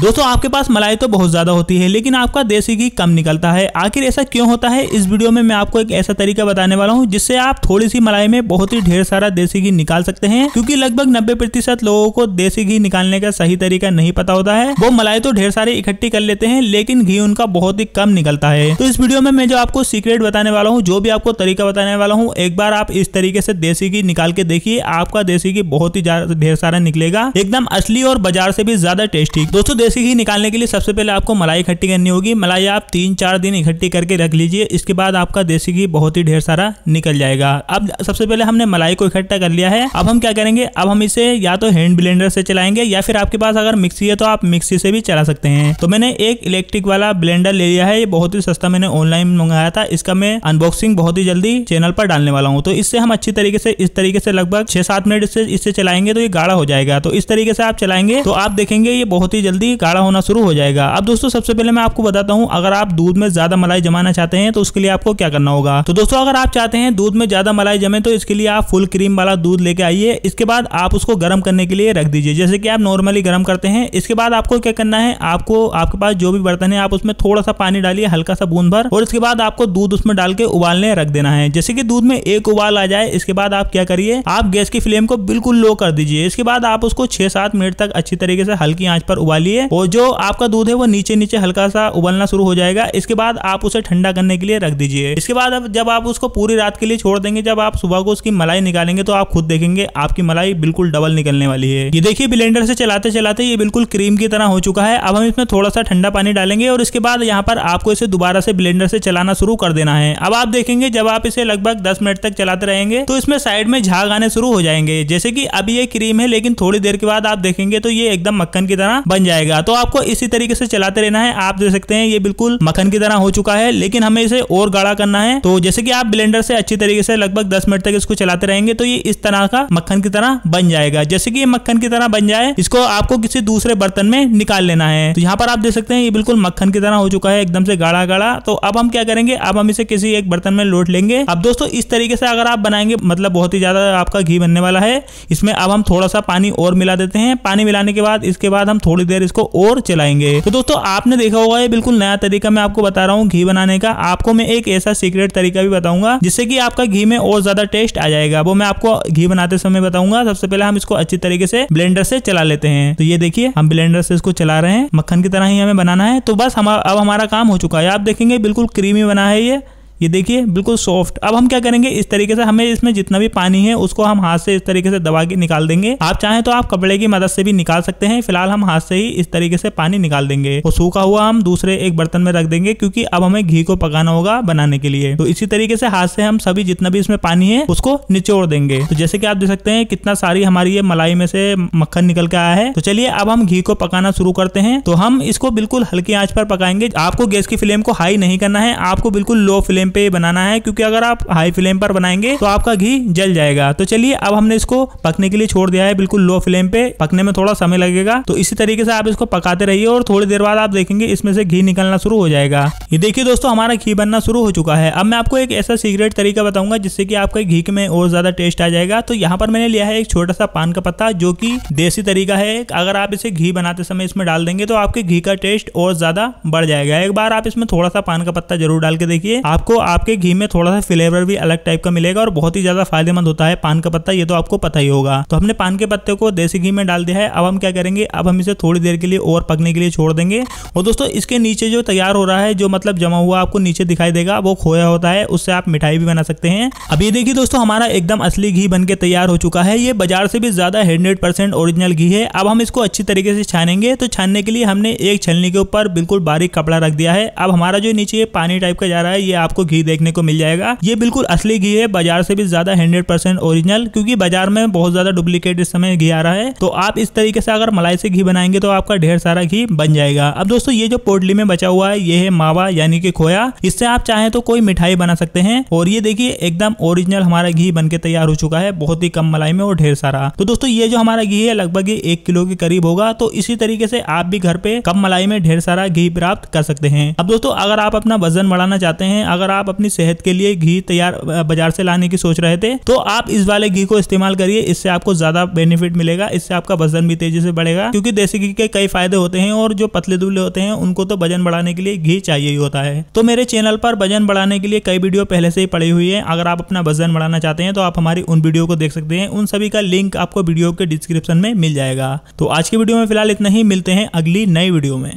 दोस्तों आपके पास मलाई तो बहुत ज़्यादा होती है लेकिन आपका देसी घी कम निकलता है आखिर ऐसा क्यों होता है इस वीडियो में मैं आपको एक ऐसा तरीका बताने वाला हूँ जिससे आप थोड़ी सी मलाई में बहुत ही ढेर सारा देसी घी निकाल सकते हैं क्योंकि लगभग नब्बे प्रतिशत लोगों को देसी घी निकालने का सही तरीका नहीं पता होता है वो मलाई तो ढेर सारी इकट्ठी कर लेते हैं लेकिन घी उनका बहुत ही कम निकलता है तो इस वीडियो में मैं जो आपको सीक्रेट बताने वाला हूँ जो भी आपको तरीका बताने वाला हूँ एक बार आप इस तरीके से देसी घी निकाल के देखिए आपका देसी घी बहुत ही ढेर सारा निकलेगा एकदम असली और बाजार से भी ज्यादा टेस्टी दोस्तों देसी घी निकालने के लिए सबसे पहले आपको मलाई इकट्ठी करनी होगी मलाई आप तीन चार दिन इकट्ठी करके रख लीजिए इसके बाद आपका देसी घी बहुत ही ढेर सारा निकल जाएगा अब सबसे पहले हमने मलाई को इकट्ठा कर लिया है अब हम क्या करेंगे अब हम इसे या तो हैंड ब्लेंडर से चलाएंगे या फिर आपके पास अगर मिक्सी है तो आप मिक्सी से भी चला सकते हैं तो मैंने एक इलेक्ट्रिक वाला ब्लेंडर ले लिया है ये बहुत ही सस्ता मैंने ऑनलाइन मंगाया था इसका मैं अनबॉक्सिंग बहुत ही जल्दी चैनल पर डालने वाला हूँ तो इससे हम अच्छी तरीके से इस तरीके से लगभग छह सात मिनट से इससे चलाएंगे तो ये गाढ़ा हो जाएगा तो इस तरीके से आप चलाएंगे तो आप देखेंगे ये बहुत ही जल्दी गाढ़ा होना शुरू हो जाएगा अब दोस्तों सबसे पहले मैं आपको बताता हूँ अगर आप दूध में ज्यादा मलाई जमाना चाहते हैं तो उसके लिए आपको क्या करना होगा तो दोस्तों अगर आप चाहते हैं दूध में ज्यादा मलाई जमे तो इसके लिए आप फुल क्रीम वाला दूध लेके आइए इसके बाद आप उसको गर्म करने के लिए रख दीजिए जैसे कि आप नॉर्मली गर्म करते हैं इसके बाद आपको क्या करना है आपको आपके पास जो भी बर्तन है आप उसमें थोड़ा सा पानी डालिए हल्का सा बूंद भर और इसके बाद आपको दूध उसमें डाल के उबालने रख देना है जैसे कि दूध में एक उबाल आ जाए इसके बाद आप क्या करिए आप गैस की फ्लेम को बिल्कुल लो कर दीजिए इसके बाद आप उसको छह सात मिनट तक अच्छी तरीके से हल्की आंच पर उबालिए वो जो आपका दूध है वो नीचे नीचे हल्का सा उबलना शुरू हो जाएगा इसके बाद आप उसे ठंडा करने के लिए रख दीजिए इसके बाद अब जब आप उसको पूरी रात के लिए छोड़ देंगे जब आप सुबह को उसकी मलाई निकालेंगे तो आप खुद देखेंगे आपकी मलाई बिल्कुल डबल निकलने वाली है ये देखिए ब्लेंडर से चलाते चलाते ये बिल्कुल क्रीम की तरह हो चुका है अब हम इसमें थोड़ा सा ठंडा पानी डालेंगे और इसके बाद यहाँ पर आपको इसे दोबारा से ब्लेंडर से चलाना शुरू कर देना है अब आप देखेंगे जब आप इसे लगभग दस मिनट तक चलाते रहेंगे तो इसमें साइड में झाग आने शुरू हो जाएंगे जैसे की अभी ये क्रीम है लेकिन थोड़ी देर के बाद आप देखेंगे तो ये एकदम मक्खन की तरह बन जाएगा जाएगा तो आपको इसी तरीके से चलाते रहना है आप देख सकते हैं ये बिल्कुल मखन की तरह हो चुका है लेकिन हमें इसे और गाढ़ा करना है तो जैसे कि आप ब्लेंडर से अच्छी तरीके से लगभग दस मिनट तक इसको चलाते रहेंगे तो ये इस तरह का मक्खन की तरह बन जाएगा जैसे कि ये मक्खन की तरह बन जाए इसको आपको किसी दूसरे बर्तन में निकाल लेना है तो यहाँ पर आप देख सकते हैं ये बिल्कुल मक्खन की तरह हो चुका है एकदम से गाढ़ा गाढ़ा तो अब हम क्या करेंगे अब हम इसे किसी एक बर्तन में लोट लेंगे अब दोस्तों इस तरीके से अगर आप बनाएंगे मतलब बहुत ही ज्यादा आपका घी बनने वाला है इसमें अब हम थोड़ा सा पानी और मिला देते हैं पानी मिलाने के बाद इसके बाद हम थोड़ी देर इसको और चलाएंगे तो दोस्तों आपने देखा होगा ये बिल्कुल नया तरीका मैं आपको बता रहा हूँ घी बनाने का आपको मैं एक ऐसा सीक्रेट तरीका भी बताऊंगा जिससे कि आपका घी में और ज्यादा टेस्ट आ जाएगा वो मैं आपको घी बनाते समय बताऊंगा सबसे पहले हम इसको अच्छी तरीके से ब्लेंडर से चला लेते हैं तो ये देखिए हम ब्लेंडर से इसको चला रहे हैं मक्खन की तरह ही हमें बनाना है तो बस हम अब हमारा काम हो चुका है आप देखेंगे बिल्कुल क्रीमी बना है ये ये देखिए बिल्कुल सॉफ्ट अब हम क्या करेंगे इस तरीके से हमें इसमें जितना भी पानी है उसको हम हाथ से इस तरीके से दबा के निकाल देंगे आप चाहें तो आप कपड़े की मदद से भी निकाल सकते हैं फिलहाल हम हाथ से ही इस तरीके से पानी निकाल देंगे और सूखा हुआ हम दूसरे एक बर्तन में रख देंगे क्योंकि अब हमें घी को पकाना होगा बनाने के लिए तो इसी तरीके से हाथ से हम सभी जितना भी इसमें पानी है उसको निचोड़ देंगे तो जैसे की आप देख सकते हैं कितना सारी हमारी ये मलाई में से मक्खन निकल के आया है तो चलिए अब हम घी को पकाना शुरू करते हैं तो हम इसको बिल्कुल हल्की आंच पर पकाएंगे आपको गैस की फ्लेम को हाई नहीं करना है आपको बिल्कुल लो फ्लेम फ्लेम पे बनाना है क्योंकि अगर आप हाई फ्लेम पर बनाएंगे तो आपका घी जल जाएगा तो चलिए अब हमने इसको पकने के लिए छोड़ दिया है बिल्कुल लो फ्लेम पे पकने में थोड़ा समय लगेगा तो इसी तरीके से आप इसको पकाते रहिए और थोड़ी देर बाद आप देखेंगे इसमें से घी निकलना शुरू हो जाएगा ये देखिए दोस्तों हमारा घी बनना शुरू हो चुका है अब मैं आपको एक ऐसा सीक्रेट तरीका बताऊंगा जिससे कि आपके घी में और ज्यादा टेस्ट आ जाएगा तो यहाँ पर मैंने लिया है एक छोटा सा पान का पत्ता जो कि देसी तरीका है अगर आप इसे घी बनाते समय इसमें डाल देंगे तो आपके घी का टेस्ट और ज्यादा बढ़ जाएगा एक बार आप इसमें थोड़ा सा पान का पत्ता जरूर डाल के देखिए आपको आपके घी में थोड़ा सा फ्लेवर भी अलग टाइप का मिलेगा और बहुत ही ज्यादा फायदेमंद होता है पान का पत्ता ये तो आपको पता ही होगा तो हमने पान के पत्ते को देसी घी में डाल दिया है अब हम क्या करेंगे अब हम इसे थोड़ी देर के लिए और पकने के लिए छोड़ देंगे और दोस्तों इसके नीचे जो तैयार हो रहा है जो मतलब जमा हुआ आपको नीचे दिखाई देगा वो खोया होता है उससे आप मिठाई भी बना सकते हैं अब ये देखिए दोस्तों हमारा एकदम असली घी बन तैयार हो चुका है ये बाजार से भी ज्यादा हंड्रेड परसेंट ओरिजिनल घी है अब हम इसको अच्छी तरीके से छानेंगे तो छानने के लिए हमने एक छलनी के ऊपर बिल्कुल बारीक कपड़ा रख दिया है अब हमारा जो नीचे पानी टाइप का जा रहा है ये आपको घी देखने को मिल जाएगा ये बिल्कुल असली घी है बाजार से भी ज्यादा हंड्रेड परसेंट ओरिजिनल क्योंकि बाजार में बहुत ज्यादा डुप्लीकेट इस समय घी आ रहा है तो आप इस तरीके से अगर मलाई से घी बनाएंगे तो आपका ढेर सारा घी बन जाएगा अब दोस्तों ये जो पोटली में बचा हुआ है ये है मावा यानी कि खोया इससे आप चाहें तो कोई मिठाई बना सकते हैं और ये देखिए एकदम ओरिजिनल हमारा घी बनके तैयार हो चुका है बहुत ही कम मलाई में और ढेर सारा तो दोस्तों ये जो हमारा घी है लगभग एक किलो के करीब होगा तो इसी तरीके से आप भी घर पे कम मलाई में ढेर सारा घी प्राप्त कर सकते हैं अब दोस्तों अगर आप अपना वजन बढ़ाना चाहते हैं अगर आप आप अपनी सेहत के लिए घी तैयार बाजार से लाने की सोच रहे थे तो आप इस वाले घी को इस्तेमाल करिए इससे आपको ज्यादा बेनिफिट मिलेगा इससे आपका वजन भी तेजी से बढ़ेगा क्योंकि देसी घी के कई फायदे होते हैं और जो पतले दुबले होते हैं उनको तो वजन बढ़ाने के लिए घी चाहिए ही होता है तो मेरे चैनल पर वजन बढ़ाने के लिए कई वीडियो पहले से ही पड़ी हुई है अगर आप अपना वजन बढ़ाना चाहते हैं तो आप हमारी उन वीडियो को देख सकते हैं उन सभी का लिंक आपको वीडियो के डिस्क्रिप्शन में मिल जाएगा तो आज की वीडियो में फिलहाल इतना ही मिलते हैं अगली नई वीडियो में